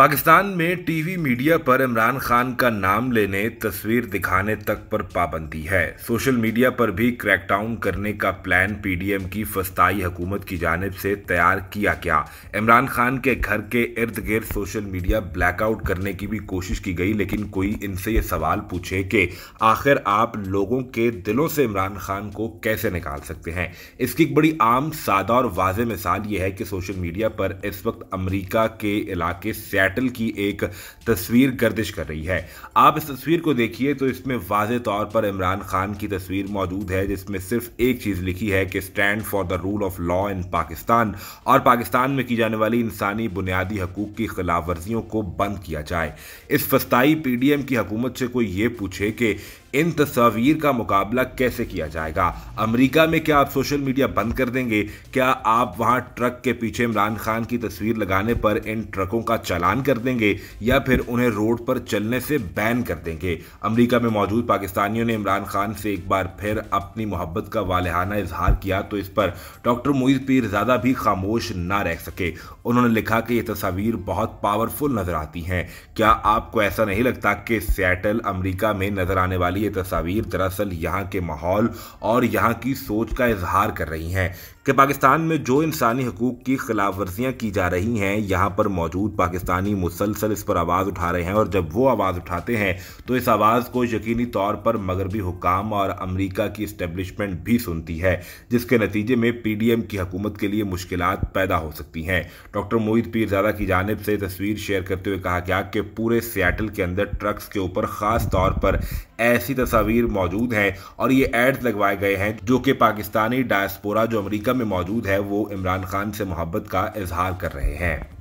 पाकिस्तान में TV media पर इमरान खान का नाम लेने तस्वीर दिखाने तक पर पाबंदी है सोशल मीडिया पर भी क्रैकडाउन करने का प्लान पीडीएम की फस्ताई हुकूमत की जानब से तैयार किया गया इमरान खान के घर के इर्द गिर्द सोशल मीडिया ब्लैकआउट करने की भी कोशिश की गई लेकिन कोई इनसे ये सवाल पूछे कि आखिर आप लोगों के दिलों से इमरान खान को कैसे निकाल सकते हैं इसकी एक बड़ी आम सादा और वाज मिसाल ये है कि सोशल मीडिया पर इस वक्त अमरीका के इलाके सैट बैटल की एक तस्वीर गर्दिश कर रही है आप इस तस्वीर को देखिए तो इसमें वाज तौर पर इमरान खान की तस्वीर मौजूद है जिसमें सिर्फ एक चीज़ लिखी है कि stand for the rule of law in Pakistan और पाकिस्तान में की जाने वाली इंसानी बुनियादी हकूक की खिलाफ वर्जियों को बंद किया जाए इस फस्ताई पीडीएम की हुकूमत से कोई ये पूछे कि इन तस्वीर का मुकाबला कैसे किया जाएगा अमेरिका में क्या आप सोशल मीडिया बंद कर देंगे क्या आप वहां ट्रक के पीछे इमरान खान की तस्वीर लगाने पर इन ट्रकों का चालान कर देंगे या फिर उन्हें रोड पर चलने से बैन कर देंगे अमेरिका में मौजूद पाकिस्तानियों ने इमरान खान से एक बार फिर अपनी मोहब्बत का वालहाना इजहार किया तो इस पर डॉक्टर मुईज पीर ज़्यादा भी खामोश ना रह सके उन्होंने लिखा कि ये तस्वीर बहुत पावरफुल नजर आती हैं क्या आपको ऐसा नहीं लगता कि सियाटल अमरीका में नजर आने वाली ये तस्वीर दरअसल यहाँ के माहौल और यहाँ की सोच का इजहार कर रही हैं कि पाकिस्तान में जो इंसानी हकूक़ की खिलाफ वर्जियाँ की जा रही हैं यहाँ पर मौजूद पाकिस्तानी मुसलसल इस पर आवाज़ उठा रहे हैं और जब वो आवाज़ उठाते हैं तो इस आवाज़ को यकीनी तौर पर मगरबी हुकाम और अमरीका की इस्टेबलिशमेंट भी सुनती है जिसके नतीजे में पी डी एम की हकूमत के लिए मुश्किल पैदा हो सकती हैं डॉक्टर मोहित पीरजादा की जानब से तस्वीर शेयर करते हुए कहा गया कि पूरे सियाटल के अंदर ट्रक्स के ऊपर ख़ास तौर पर ऐसी ऐसी तस्वीर मौजूद हैं और ये एड्स लगवाए गए हैं जो कि पाकिस्तानी डायस्पोरा जो अमरीका में मौजूद है वो इमरान खान से मोहब्बत का इजहार कर रहे हैं